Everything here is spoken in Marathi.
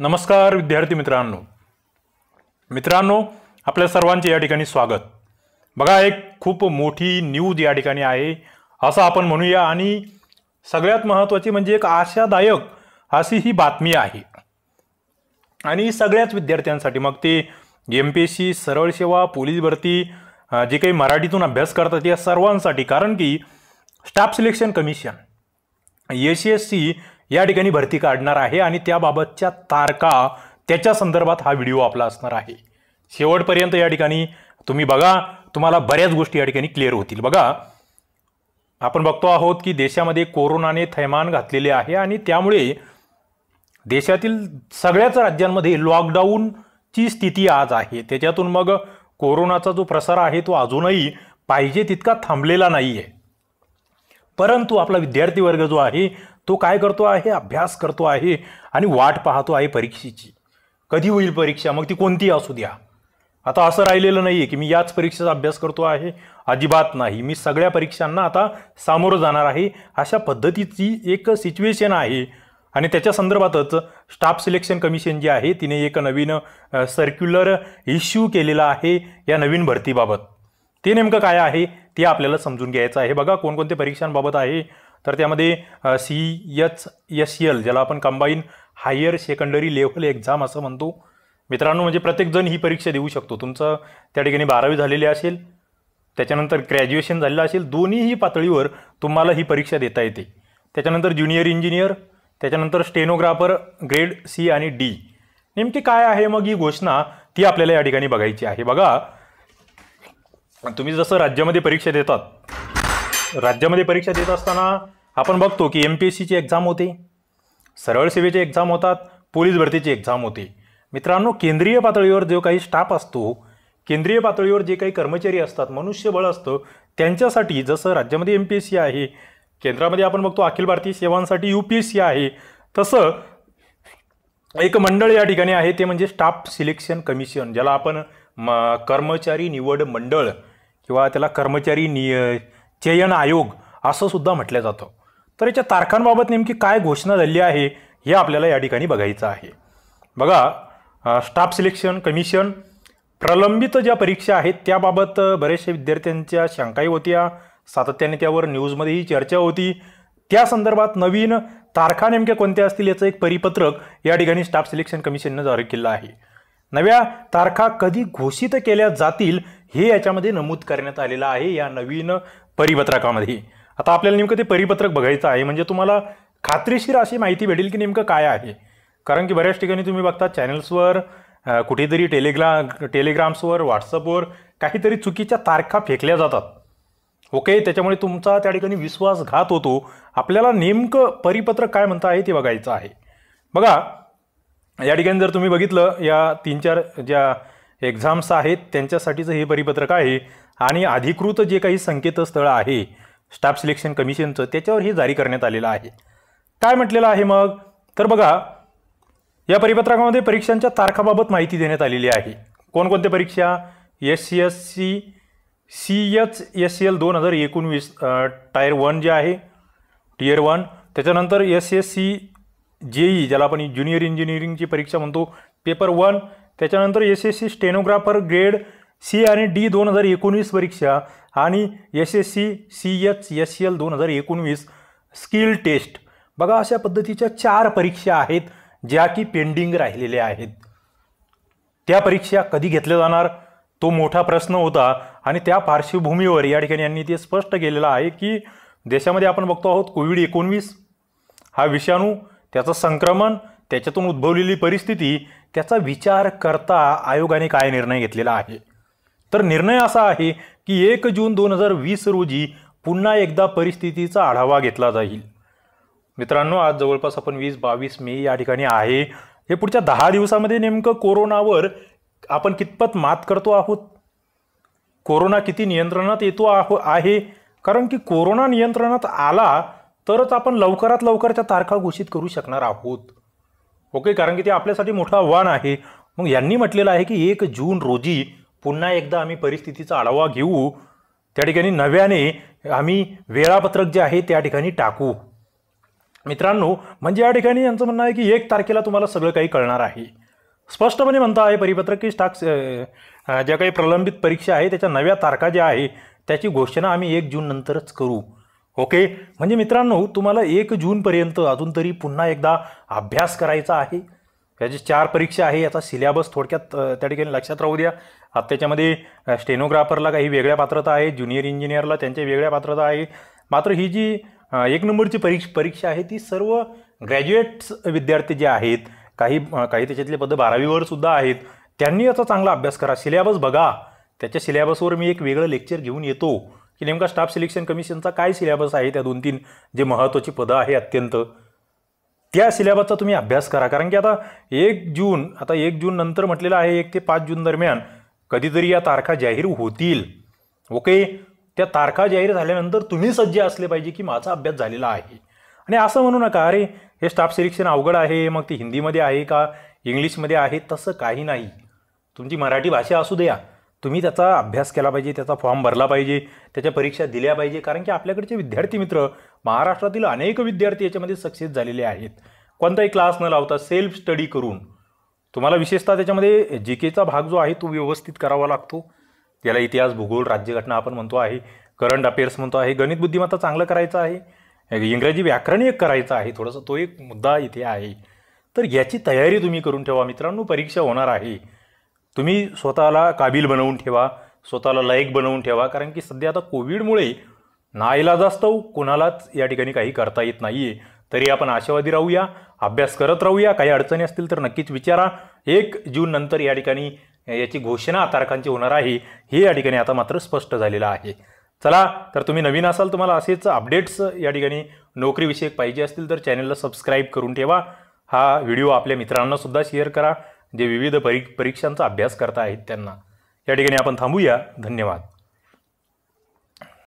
नमस्कार विद्यार्थी मित्रांनो मित्रांनो आपल्या सर्वांचे या ठिकाणी स्वागत बघा एक खूप मोठी न्यूज या ठिकाणी आहे असं आपण म्हणूया आणि सगळ्यात महत्त्वाची म्हणजे एक आशादायक अशी ही बातमी आहे आणि सगळ्याच विद्यार्थ्यांसाठी मग ते एम पी एस सी सरळ सेवा पोलीस भरती जे काही मराठीतून अभ्यास करतात या सर्वांसाठी कारण की staff selection commission S C या ठिकाणी भरती काढणार आहे आणि त्याबाबतच्या तारका त्याच्या संदर्भात हा व्हिडिओ आपला असणार आहे शेवटपर्यंत या ठिकाणी तुम्ही बघा तुम्हाला बऱ्याच गोष्टी या ठिकाणी क्लिअर होतील बघा आपण बघतो आहोत की देशामध्ये कोरोनाने थैमान घातलेले आहे आणि त्यामुळे देशातील सगळ्याच राज्यांमध्ये लॉकडाऊनची स्थिती आज आहे त्याच्यातून मग कोरोनाचा जो प्रसार आहे तो अजूनही पाहिजे तितका थांबलेला नाही आहे परंतु आपला विद्यार्थी वर्ग जो आहे तो काय करतो आहे अभ्यास करतो आहे आणि वाट पाहतो आहे परीक्षेची कधी होईल परीक्षा मग ती कोणती असू द्या आता असं राहिलेलं नाही आहे की मी याच परीक्षेचा अभ्यास करतो आहे अजिबात नाही मी सगळ्या परीक्षांना आता सामोरं जाणार आहे अशा पद्धतीची एक सिच्युएशन आहे आणि त्याच्या संदर्भातच स्टाफ सिलेक्शन कमिशन जी आहे तिने एक नवीन सर्क्युलर इश्यू केलेला आहे या नवीन भरतीबाबत ते नेमकं काय आहे ते आपल्याला समजून घ्यायचं आहे बघा कोणकोणत्या परीक्षांबाबत आहे तर त्यामध्ये सी एच एस एल ज्याला आपण combine higher secondary level exam असं म्हणतो मित्रांनो म्हणजे प्रत्येकजण ही परीक्षा देऊ शकतो तुमचं त्या ठिकाणी बारावी झालेली असेल त्याच्यानंतर ग्रॅज्युएशन झालेलं असेल दोन्हीही पातळीवर तुम्हाला ही परीक्षा देता येते त्याच्यानंतर ज्युनियर इंजिनियर त्याच्यानंतर स्टेनोग्राफर ग्रेड सी आणि डी नेमकी काय आहे मग ही घोषणा ती आपल्याला या ठिकाणी बघायची आहे बघा तुम्ही जसं राज्यामध्ये परीक्षा देतात राज्यामध्ये परीक्षा देत असताना आपण बघतो की एम पी एस सीची एक्झाम होते सरळ सेवेचे एक्झाम होतात पोलीस भरतीची एक्झाम होते मित्रांनो केंद्रीय पातळीवर जो काही स्टाफ असतो केंद्रीय पातळीवर जे काही कर्मचारी असतात मनुष्यबळ असतं त्यांच्यासाठी जसं राज्यामध्ये एम पी एस सी आहे केंद्रामध्ये आपण बघतो अखिल भारतीय सेवांसाठी यू पी एस सी आहे तसं एक मंडळ या ठिकाणी आहे ते म्हणजे स्टाफ सिलेक्शन कमिशन ज्याला आपण कर्मचारी निवड मंडळ किंवा त्याला कर्मचारी निय चयन आयोग असं सुद्धा म्हटलं जातं तर याच्या तारखांबाबत नेमकी काय घोषणा झाली आहे हे आपल्याला या ठिकाणी बघायचं आहे बघा स्टाफ सिलेक्शन कमिशन प्रलंबित ज्या परीक्षा आहेत त्याबाबत बरेचसे विद्यार्थ्यांच्या शंकाही होत्या सातत्याने त्यावर न्यूजमध्येही चर्चा होती त्या संदर्भात नवीन तारखा नेमक्या कोणत्या असतील याचं एक परिपत्रक या ठिकाणी स्टाफ सिलेक्शन कमिशननं जारी केलं आहे नव्या तारखा कधी घोषित केल्या जातील हे याच्यामध्ये नमूद करण्यात आलेलं आहे या नवीन परिपत्रकामध्ये आता आपल्याला नेमकं ते परिपत्रक बघायचं आहे म्हणजे तुम्हाला खात्रीशीर अशी माहिती भेटेल की नेमकं काय आहे कारण की बऱ्याच ठिकाणी तुम्ही बघता चॅनल्सवर कुठेतरी टेलिग्रा टेलिग्राम्सवर व्हॉट्सअपवर काहीतरी चुकीच्या तारखा फेकल्या जातात ओके त्याच्यामुळे तुमचा त्या ठिकाणी विश्वासघात होतो आपल्याला नेमकं परिपत्रक काय म्हणतं आहे ते बघायचं आहे बघा या ठिकाणी जर तुम्ही बघितलं या तीन चार ज्या एक्झाम्स आहेत त्यांच्यासाठीचं हे परिपत्रक आहे आणि अधिकृत जे काही संकेतस्थळ आहे स्टाफ सिलेक्शन कमिशनचं त्याच्यावर हे जारी करण्यात आलेलं आहे काय म्हटलेलं आहे मग तर बघा या परिपत्रकामध्ये परीक्षांच्या तारखाबाबत माहिती देण्यात आलेली आहे कोणकोणत्या परीक्षा S C S C C H S C L दोन हजार एकोणवीस टायर वन जे आहे टीयर वन त्याच्यानंतर एस एस सी जेई ज्याला आपण ज्युनियर इंजिनिअरिंगची परीक्षा म्हणतो पेपर वन त्याच्यानंतर S S C stenographer grade C आणि डी दोन हजार एकोणवीस परीक्षा आणि S S C C H S L दोन हजार एकोणवीस स्किल टेस्ट बघा अशा पद्धतीच्या चार परीक्षा आहेत ज्या की पेंडिंग राहिलेल्या आहेत त्या परीक्षा कधी घेतल्या जाणार तो मोठा प्रश्न होता आणि त्या पार्श्वभूमीवर या ठिकाणी यांनी ते स्पष्ट केलेलं आहे की देशामध्ये आपण बघतो आहोत कोविड एकोणवीस हा विषाणू त्याचं संक्रमण त्याच्यातून उद्भवलेली परिस्थिती त्याचा विचार करता आयोगाने काय निर्णय घेतलेला आहे तर निर्णय असा आहे की एक जून दोन हजार वीस रोजी पुन्हा एकदा परिस्थितीचा आढावा घेतला जाईल मित्रांनो आज जवळपास आपण वीस बावीस मे या ठिकाणी आहे हे पुढच्या दहा दिवसामध्ये नेमकं कोरोनावर आपण कितपत मात करतो आहोत कोरोना किती नियंत्रणात येतो आहो आहे कारण की कोरोना नियंत्रणात आला तरच आपण लवकरात लवकरच्या तारखा घोषित करू शकणार आहोत ओके कारण की ते आपल्यासाठी मोठं आव्हान आहे मग यांनी म्हटलेलं आहे की एक जून रोजी पुन्हा एकदा आम्ही परिस्थितीचा आढावा घेऊ त्या ठिकाणी नव्याने आम्ही वेळापत्रक जे आहे त्या ठिकाणी टाकू मित्रांनो म्हणजे या ठिकाणी यांचं म्हणणं आहे की एक तारखेला तुम्हाला सगळं काही कळणार आहे स्पष्टपणे म्हणता आहे परिपत्रक की स्टाक्स ज्या काही प्रलंबित परीक्षा आहे त्याच्या नव्या तारखा ज्या आहे त्याची घोषणा आम्ही एक जून नंतरच करू ओके म्हणजे मित्रांनो तुम्हाला एक जूनपर्यंत अजून तरी पुन्हा एकदा अभ्यास करायचा आहे याची चार परीक्षा आहे याचा सिलेबस थोडक्यात त्या ठिकाणी लक्षात राहू द्या आता त्याच्यामध्ये स्टेनोग्राफरला काही वेगळ्या पात्रता आहे ज्युनियर इंजिनियरला त्यांच्या वेगळ्या पात्रता आहे मात्र ही जी एक नंबरची परीक्ष परीक्षा आहे ती सर्व ग्रॅज्युएट्स विद्यार्थी जे आहेत काही काही त्याच्यातले पद्धत बारावीवर सुद्धा आहेत त्यांनी याचा चांगला अभ्यास करा सिलेबस बघा त्याच्या सिलेबसवर मी एक वेगळं लेक्चर घेऊन येतो की नेमका स्टाफ सिलेक्शन कमिशनचा काय सिलेबस आहे त्या दोन तीन जे महत्त्वाची पदं आहे अत्यंत त्या सिलेबसचा तुम्ही अभ्यास करा कारण की आता एक जून आता एक जून नंतर म्हटलेलं आहे एक ते पाच जून दरम्यान कधीतरी या तारखा जाहीर होतील ओके त्या तारखा जाहीर झाल्यानंतर तुम्ही सज्ज असले पाहिजे की माझा अभ्यास झालेला आहे आणि असं म्हणू नका अरे हे स्टाफ सिलेक्शन अवघड आहे मग ते हिंदीमध्ये आहे का इंग्लिशमध्ये आहे तसं काही नाही तुमची मराठी भाषा असू द्या तुम्ही त्याचा अभ्यास केला पाहिजे त्याचा फॉर्म भरला पाहिजे त्याच्या परीक्षा दिल्या पाहिजे कारण की आपल्याकडचे विद्यार्थी मित्र महाराष्ट्रातील अनेक विद्यार्थी याच्यामध्ये सक्सेस झालेले आहेत कोणताही क्लास न लावता सेल्फ स्टडी करून तुम्हाला विशेषतः त्याच्यामध्ये जी केचा भाग जो आहे तो व्यवस्थित करावा लागतो त्याला इतिहास भूगोल राज्यघटना आपण म्हणतो आहे करंट अफेअर्स म्हणतो आहे गणित बुद्धिमत्ता चांगलं करायचं आहे इंग्रजी व्याकरण एक करायचं आहे थोडासा तो एक मुद्दा इथे आहे तर याची तयारी तुम्ही करून ठेवा मित्रांनो परीक्षा होणार आहे तुम्ही स्वतःला काबील बनवून ठेवा स्वतःला लायक बनवून ठेवा कारण की सध्या आता कोविडमुळे नाईलाजास्तव कोणालाच या ठिकाणी काही करता येत नाही आहे तरी आपण आशावादी राहूया अभ्यास करत राहूया काही अडचणी असतील तर नक्कीच विचारा एक जून नंतर या ठिकाणी याची घोषणा तारखांची होणार आहे हे या ठिकाणी आता मात्र स्पष्ट झालेलं आहे चला तर तुम्ही नवीन असाल तुम्हाला असेच अपडेट्स या ठिकाणी नोकरीविषयक पाहिजे असतील तर चॅनलला सबस्क्राईब करून ठेवा हा व्हिडिओ आपल्या मित्रांनासुद्धा शेअर करा जे विविध परी परीक्षांचा अभ्यास करता आहेत त्यांना या ठिकाणी आपण थांबूया धन्यवाद